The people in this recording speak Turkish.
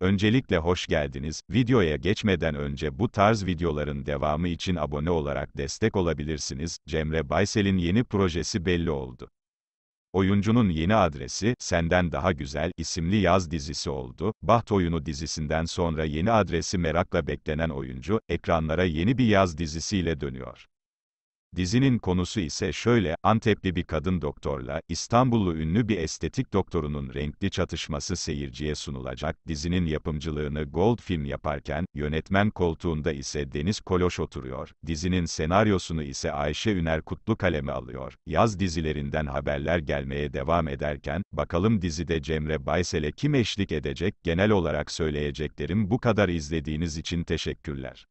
Öncelikle hoş geldiniz. Videoya geçmeden önce bu tarz videoların devamı için abone olarak destek olabilirsiniz. Cemre Baysel'in yeni projesi belli oldu. Oyuncunun yeni adresi, Senden Daha Güzel isimli yaz dizisi oldu. Baht Oyunu dizisinden sonra yeni adresi merakla beklenen oyuncu, ekranlara yeni bir yaz dizisiyle dönüyor. Dizinin konusu ise şöyle, Antepli bir kadın doktorla, İstanbullu ünlü bir estetik doktorunun renkli çatışması seyirciye sunulacak. Dizinin yapımcılığını Gold Film yaparken, yönetmen koltuğunda ise Deniz Koloş oturuyor. Dizinin senaryosunu ise Ayşe Üner Kutlu kaleme alıyor. Yaz dizilerinden haberler gelmeye devam ederken, bakalım dizide Cemre Baysel'e kim eşlik edecek? Genel olarak söyleyeceklerim bu kadar izlediğiniz için teşekkürler.